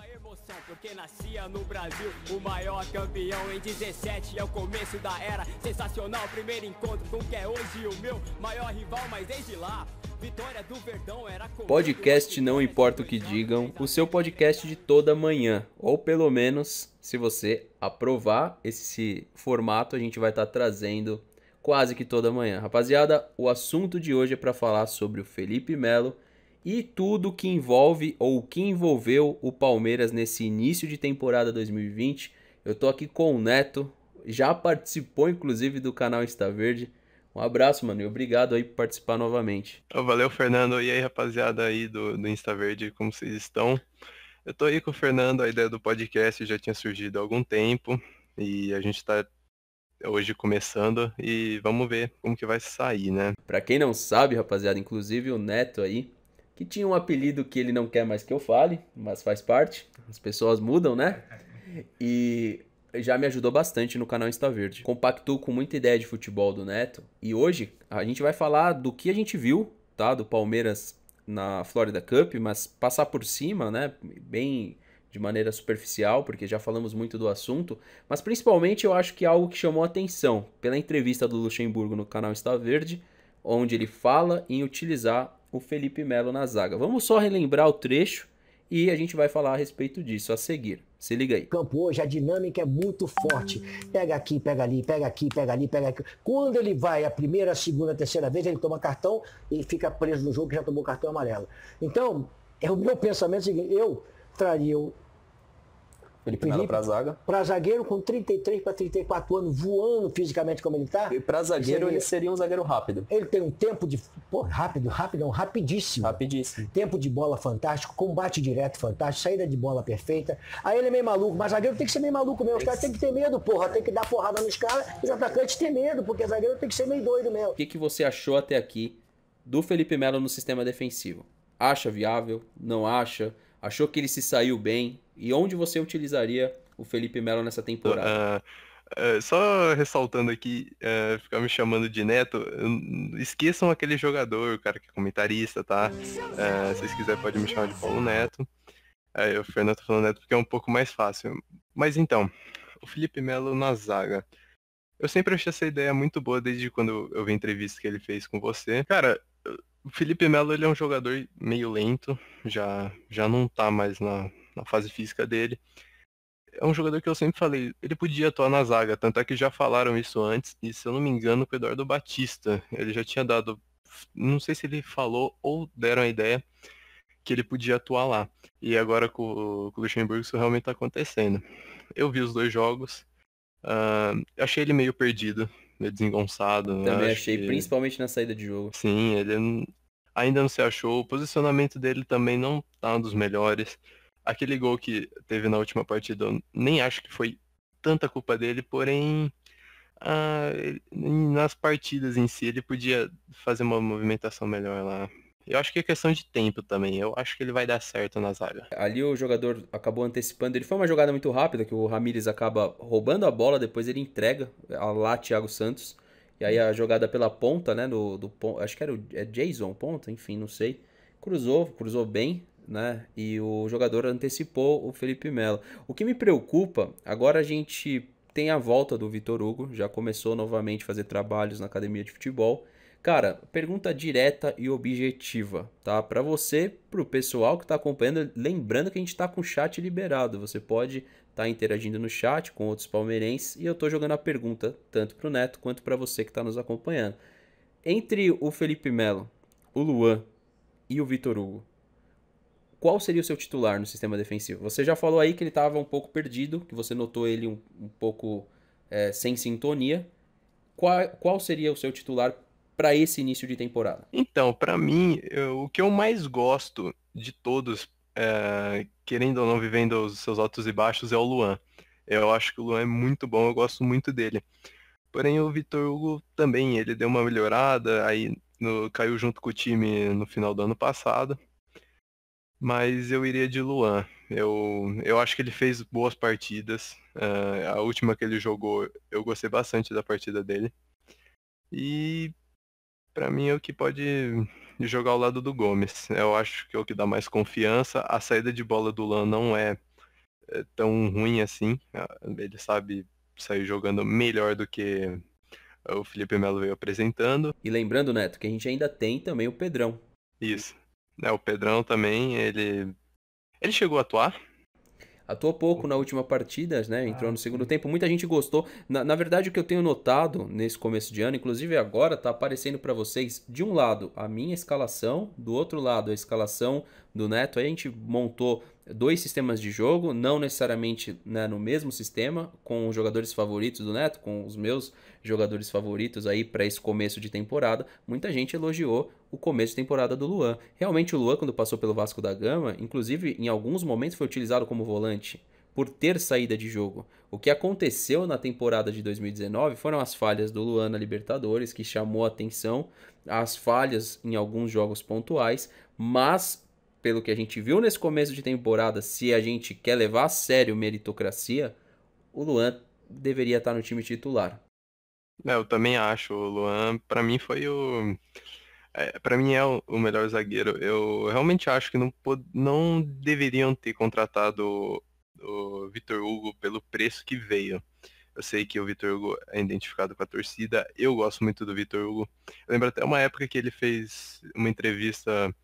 muita emoção, porque nascia no Brasil o maior campeão em 17, é o começo da era. Sensacional primeiro encontro com que é hoje o meu maior rival, mas desde lá. Vitória do Verdão era Podcast Não Importa o que digam, o seu podcast de toda manhã, ou pelo menos, se você aprovar esse formato, a gente vai estar tá trazendo quase que toda manhã. Rapaziada, o assunto de hoje é para falar sobre o Felipe Melo e tudo que envolve ou que envolveu o Palmeiras nesse início de temporada 2020. Eu tô aqui com o Neto, já participou inclusive do canal Insta Verde. Um abraço, mano, e obrigado aí por participar novamente. valeu, Fernando. E aí, rapaziada aí do, do Insta Verde, como vocês estão? Eu tô aí com o Fernando, a ideia do podcast já tinha surgido há algum tempo e a gente tá hoje começando e vamos ver como que vai sair, né? Para quem não sabe, rapaziada, inclusive o Neto aí, que tinha um apelido que ele não quer mais que eu fale, mas faz parte. As pessoas mudam, né? E já me ajudou bastante no canal Insta Verde. Compactou com muita ideia de futebol do Neto. E hoje a gente vai falar do que a gente viu, tá? Do Palmeiras na Florida Cup, mas passar por cima, né? Bem de maneira superficial, porque já falamos muito do assunto, mas principalmente eu acho que é algo que chamou atenção pela entrevista do Luxemburgo no canal Insta Verde, onde ele fala em utilizar o Felipe Melo na zaga. Vamos só relembrar o trecho e a gente vai falar a respeito disso a seguir. Se liga aí. Campo hoje, a dinâmica é muito forte. Pega aqui, pega ali, pega aqui, pega ali, pega aqui. Quando ele vai a primeira, a segunda, a terceira vez, ele toma cartão e fica preso no jogo que já tomou cartão amarelo. Então, é o meu pensamento é o seguinte, eu traria o Felipe, Melo para zaga. Para zagueiro com 33 para 34 anos, voando fisicamente como ele tá. E para zagueiro seria... ele é- seria um zagueiro rápido. Ele tem um tempo de. Pô, rápido, rápido, não, rapidíssimo. Rapidíssimo. Tempo de bola fantástico, combate direto fantástico, saída de bola perfeita. Aí ele é meio maluco, mas zagueiro tem que ser meio maluco mesmo. Os caras têm que ter medo, porra. Tem que dar porrada nos caras e os atacantes tem medo, porque zagueiro tem que ser meio doido mesmo. O que, que você achou até aqui do Felipe Melo no sistema defensivo? Acha viável? Não acha? Achou que ele se saiu bem? E onde você utilizaria o Felipe Melo nessa temporada? Uh, uh, só ressaltando aqui, uh, ficar me chamando de Neto, esqueçam aquele jogador, o cara que é comentarista, tá? É, se vocês quiserem pode me chamar de Paulo Neto. Aí o Fernando tá falando Neto porque é um pouco mais fácil. Mas então, o Felipe Melo na zaga. Eu sempre achei essa ideia muito boa desde quando eu vi a entrevista que ele fez com você. Cara, o Felipe Melo ele é um jogador meio lento, já, já não tá mais na, na fase física dele. É um jogador que eu sempre falei, ele podia atuar na zaga, tanto é que já falaram isso antes, e se eu não me engano, com o Eduardo Batista, ele já tinha dado, não sei se ele falou ou deram a ideia que ele podia atuar lá. E agora com, com o Luxemburgo isso realmente tá acontecendo. Eu vi os dois jogos, uh, achei ele meio perdido, meio desengonçado. Também achei, que... principalmente na saída de jogo. Sim, ele ainda não se achou. O posicionamento dele também não tá um dos melhores. Aquele gol que teve na última partida, eu nem acho que foi tanta culpa dele, porém ah, nas partidas em si ele podia fazer uma movimentação melhor lá. Eu acho que é questão de tempo também. Eu acho que ele vai dar certo na zaga. Ali o jogador acabou antecipando. Ele foi uma jogada muito rápida que o Ramires acaba roubando a bola, depois ele entrega a lá Thiago Santos. E aí a jogada pela ponta, né? Do, do acho que era o é Jason ponta, enfim, não sei. Cruzou, cruzou bem, né? E o jogador antecipou o Felipe Melo. O que me preocupa, agora a gente tem a volta do Vitor Hugo, já começou novamente a fazer trabalhos na academia de futebol. Cara, pergunta direta e objetiva, tá? Para você, para o pessoal que está acompanhando, lembrando que a gente está com o chat liberado. Você pode estar tá interagindo no chat com outros palmeirenses e eu estou jogando a pergunta tanto para o Neto quanto para você que está nos acompanhando. Entre o Felipe Melo, o Luan e o Vitor Hugo, qual seria o seu titular no sistema defensivo? Você já falou aí que ele estava um pouco perdido, que você notou ele um, um pouco é, sem sintonia. Qual, qual seria o seu titular para esse início de temporada? Então, para mim, eu, o que eu mais gosto de todos, é, querendo ou não vivendo os seus altos e baixos, é o Luan. Eu acho que o Luan é muito bom, eu gosto muito dele. Porém, o Vitor Hugo também, ele deu uma melhorada, aí no, caiu junto com o time no final do ano passado. Mas eu iria de Luan. Eu, eu acho que ele fez boas partidas. Uh, a última que ele jogou, eu gostei bastante da partida dele. E para mim é o que pode jogar ao lado do Gomes. Eu acho que é o que dá mais confiança. A saída de bola do Lan não é, é tão ruim assim. Ah, ele sabe sair jogando melhor do que ah, o Felipe Melo veio apresentando. E lembrando, Neto, que a gente ainda tem também o Pedrão. Isso. É, o Pedrão também, ele. Ele chegou a atuar Atuou pouco na última partida, né? Entrou ah, no segundo tempo. Muita gente gostou. Na, na verdade, o que eu tenho notado nesse começo de ano, inclusive agora, tá aparecendo para vocês, de um lado, a minha escalação, do outro lado, a escalação do Neto, aí a gente montou dois sistemas de jogo, não necessariamente né, no mesmo sistema, com os jogadores favoritos do Neto, com os meus jogadores favoritos aí para esse começo de temporada. Muita gente elogiou o começo de temporada do Luan. Realmente o Luan quando passou pelo Vasco da Gama, inclusive em alguns momentos foi utilizado como volante por ter saída de jogo. O que aconteceu na temporada de 2019 foram as falhas do Luan na Libertadores, que chamou atenção, as falhas em alguns jogos pontuais, mas pelo que a gente viu nesse começo de temporada, se a gente quer levar a sério meritocracia, o Luan deveria estar no time titular. É, eu também acho. O Luan, para mim, foi o. É, para mim, é o melhor zagueiro. Eu realmente acho que não, pod... não deveriam ter contratado o Vitor Hugo pelo preço que veio. Eu sei que o Vitor Hugo é identificado com a torcida. Eu gosto muito do Vitor Hugo. Eu lembro até uma época que ele fez uma entrevista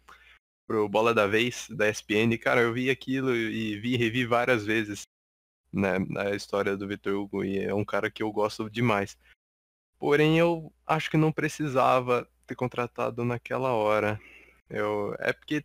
pro Bola da Vez, da ESPN, cara, eu vi aquilo e vi revi várias vezes né, a história do Vitor Hugo e é um cara que eu gosto demais. Porém, eu acho que não precisava ter contratado naquela hora. Eu, é porque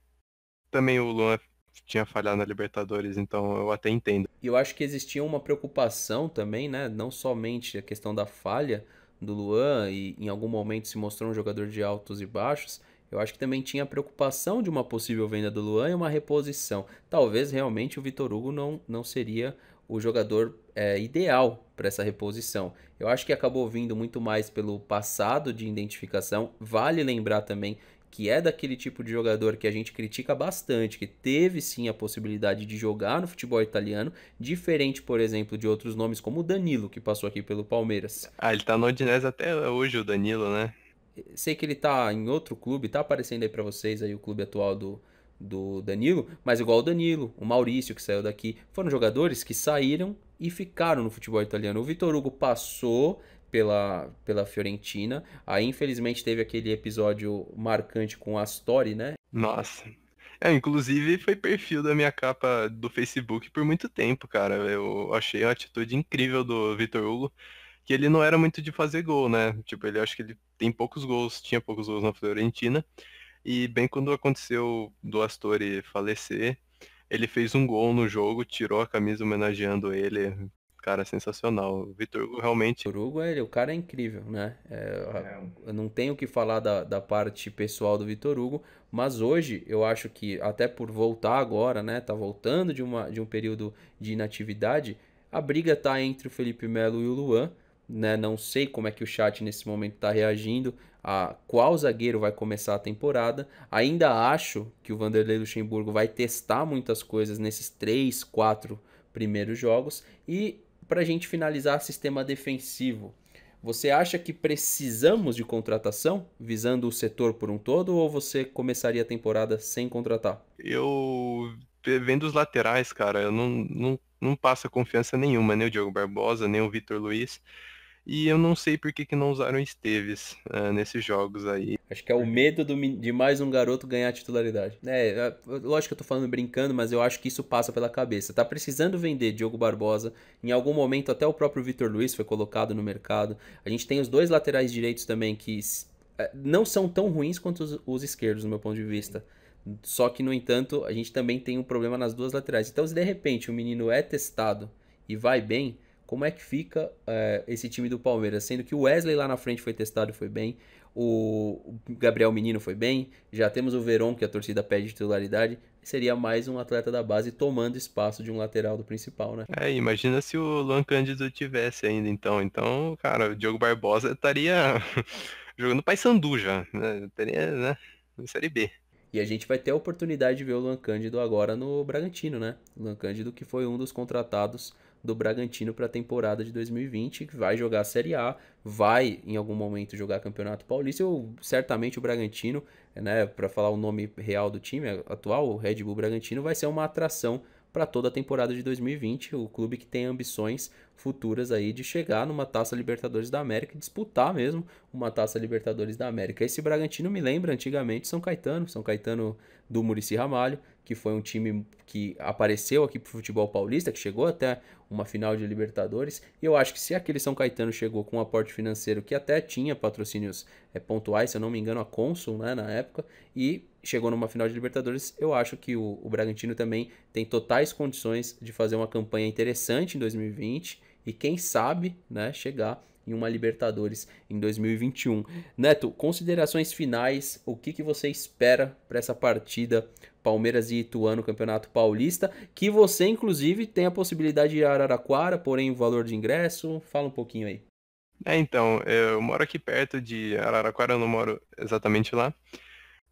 também o Luan tinha falhado na Libertadores, então eu até entendo. E eu acho que existia uma preocupação também, né? Não somente a questão da falha do Luan e em algum momento se mostrou um jogador de altos e baixos, eu acho que também tinha a preocupação de uma possível venda do Luan e uma reposição. Talvez realmente o Vitor Hugo não, não seria o jogador é, ideal para essa reposição. Eu acho que acabou vindo muito mais pelo passado de identificação. Vale lembrar também que é daquele tipo de jogador que a gente critica bastante, que teve sim a possibilidade de jogar no futebol italiano, diferente, por exemplo, de outros nomes como o Danilo, que passou aqui pelo Palmeiras. Ah, ele tá no Odinese até hoje, o Danilo, né? sei que ele tá em outro clube, tá aparecendo aí para vocês aí o clube atual do, do Danilo, mas igual o Danilo, o Maurício que saiu daqui, foram jogadores que saíram e ficaram no futebol italiano. O Vitor Hugo passou pela, pela Fiorentina, aí infelizmente teve aquele episódio marcante com a Story, né? Nossa. É, inclusive foi perfil da minha capa do Facebook por muito tempo, cara. Eu achei a atitude incrível do Vitor Hugo que ele não era muito de fazer gol, né? Tipo, ele acho que ele tem poucos gols, tinha poucos gols na Florentina. E bem quando aconteceu do Astori falecer, ele fez um gol no jogo, tirou a camisa homenageando ele. Cara, sensacional. O Vitor Hugo realmente. O Hugo, ele, o cara é incrível, né? É, é eu não tenho o que falar da, da parte pessoal do Vitor Hugo, mas hoje eu acho que, até por voltar agora, né? Tá voltando de, uma, de um período de inatividade, a briga tá entre o Felipe Melo e o Luan né? Não sei como é que o chat nesse momento está reagindo a qual zagueiro vai começar a temporada. Ainda acho que o Vanderlei Luxemburgo vai testar muitas coisas nesses três, quatro primeiros jogos. E para a gente finalizar, sistema defensivo. Você acha que precisamos de contratação, visando o setor por um todo, ou você começaria a temporada sem contratar? Eu vendo os laterais, cara, eu não, não, não passa confiança nenhuma, nem o Diogo Barbosa, nem o Vitor Luiz. E eu não sei por que, que não usaram Esteves uh, nesses jogos aí. Acho que é o medo do, de mais um garoto ganhar titularidade. É, é, lógico que eu tô falando brincando, mas eu acho que isso passa pela cabeça. Tá precisando vender Diogo Barbosa. Em algum momento até o próprio Vitor Luiz foi colocado no mercado. A gente tem os dois laterais direitos também que eh, não são tão ruins quanto os, os esquerdos, do meu ponto de vista. Só que, no entanto, a gente também tem um problema nas duas laterais. Então, se de repente o menino é testado e vai bem, como é que fica é, esse time do Palmeiras, sendo que o Wesley lá na frente foi testado e foi bem, o Gabriel Menino foi bem, já temos o Verón que a torcida pede titularidade, seria mais um atleta da base tomando espaço de um lateral do principal, né? É, imagina se o Luan Cândido tivesse ainda então, então, cara, o Diogo Barbosa estaria jogando Paysandu já, né? Teria, né, na Série B. E a gente vai ter a oportunidade de ver o Luan Cândido agora no Bragantino, né? Luan Cândido que foi um dos contratados do Bragantino para a temporada de 2020, que vai jogar a Série A, vai em algum momento jogar Campeonato Paulista, ou certamente o Bragantino, né, para falar o nome real do time atual, o Red Bull Bragantino vai ser uma atração para toda a temporada de 2020, o clube que tem ambições futuras aí de chegar numa Taça Libertadores da América e disputar mesmo uma Taça Libertadores da América. Esse Bragantino me lembra antigamente São Caetano, São Caetano do Murici Ramalho, que foi um time que apareceu aqui pro futebol paulista, que chegou até uma final de Libertadores. E eu acho que se aquele São Caetano chegou com um aporte financeiro que até tinha patrocínios é, pontuais, se eu não me engano, a Consul né, na época, e chegou numa final de Libertadores, eu acho que o, o Bragantino também tem totais condições de fazer uma campanha interessante em 2020 e quem sabe né, chegar em uma Libertadores em 2021. Neto, considerações finais, o que, que você espera para essa partida Palmeiras e Ituano, Campeonato Paulista, que você inclusive tem a possibilidade de ir a Araraquara, porém o valor de ingresso, fala um pouquinho aí. É, então, eu moro aqui perto de Araraquara, eu não moro exatamente lá.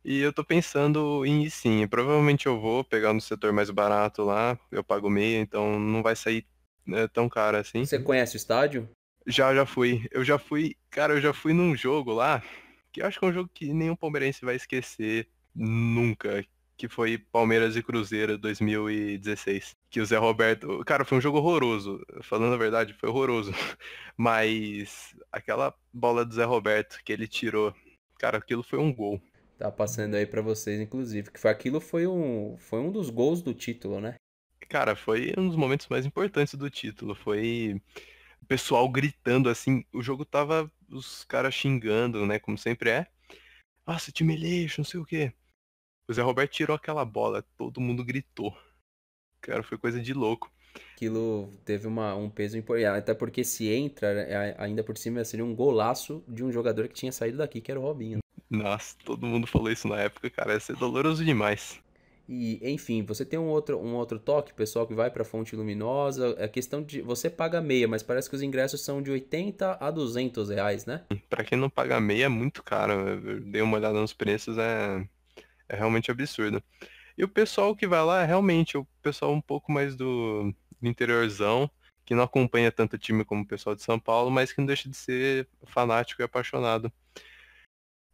E eu tô pensando em ir sim. Provavelmente eu vou pegar no setor mais barato lá, eu pago meia, então não vai sair é, tão caro assim. Você conhece o estádio? Já, já fui. Eu já fui, cara, eu já fui num jogo lá, que eu acho que é um jogo que nenhum palmeirense vai esquecer nunca, que foi Palmeiras e Cruzeiro 2016. Que o Zé Roberto. Cara, foi um jogo horroroso. Falando a verdade, foi horroroso. Mas aquela bola do Zé Roberto que ele tirou, cara, aquilo foi um gol. Tá passando aí para vocês, inclusive. Que foi, aquilo foi um, foi um dos gols do título, né? Cara, foi um dos momentos mais importantes do título. Foi o pessoal gritando assim. O jogo tava os caras xingando, né? Como sempre é. Nossa, time lixo, não sei o quê. O Zé Roberto tirou aquela bola, todo mundo gritou. Cara, foi coisa de louco. Aquilo teve uma, um peso importante. Até porque se entra, é, ainda por cima seria um golaço de um jogador que tinha saído daqui, que era o Robinho. Né? Nossa, todo mundo falou isso na época, cara. Ia ser doloroso demais. E, enfim, você tem um outro, um outro toque, pessoal que vai para a fonte luminosa, a é questão de você paga meia, mas parece que os ingressos são de 80 a 200 reais, né? Para quem não paga meia é muito caro, eu dei uma olhada nos preços, é, é realmente absurdo. E o pessoal que vai lá é realmente o pessoal um pouco mais do, do interiorzão, que não acompanha tanto time como o pessoal de São Paulo, mas que não deixa de ser fanático e apaixonado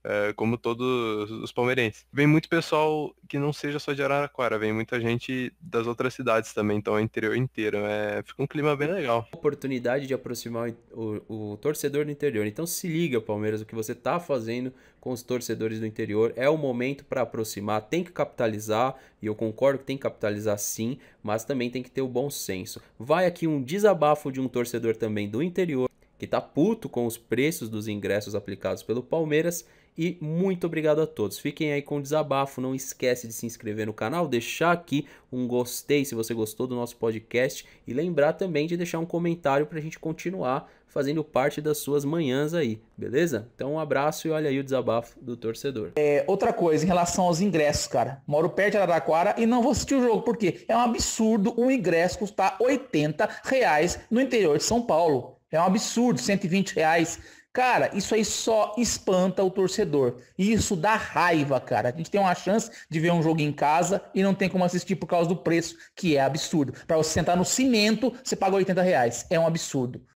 eh, como todos os palmeirenses. Vem muito pessoal que não seja só de Araraquara, vem muita gente das outras cidades também, então é o interior inteiro. É, fica um clima bem legal. Oportunidade de aproximar o, o, o torcedor do interior. Então se liga, Palmeiras, o que você está fazendo com os torcedores do interior. É o momento para aproximar, tem que capitalizar, e eu concordo que tem que capitalizar sim, mas também tem que ter o bom senso. Vai aqui um desabafo de um torcedor também do interior. Que está puto com os preços dos ingressos aplicados pelo Palmeiras e muito obrigado a todos. Fiquem aí com o desabafo, não esquece de se inscrever no canal, deixar aqui um gostei se você gostou do nosso podcast e lembrar também de deixar um comentário para a gente continuar fazendo parte das suas manhãs aí, beleza? Então um abraço e olha aí o desabafo do torcedor. É, outra coisa, em relação aos ingressos, cara. Moro perto de Araraquara e não vou assistir o jogo, porque é um absurdo o um ingresso custar 80 reais no interior de São Paulo. É um absurdo, 120 reais. Cara, isso aí só espanta o torcedor. E isso dá raiva, cara. A gente tem uma chance de ver um jogo em casa e não tem como assistir por causa do preço, que é absurdo. Para você sentar no cimento, você paga 80 reais. É um absurdo.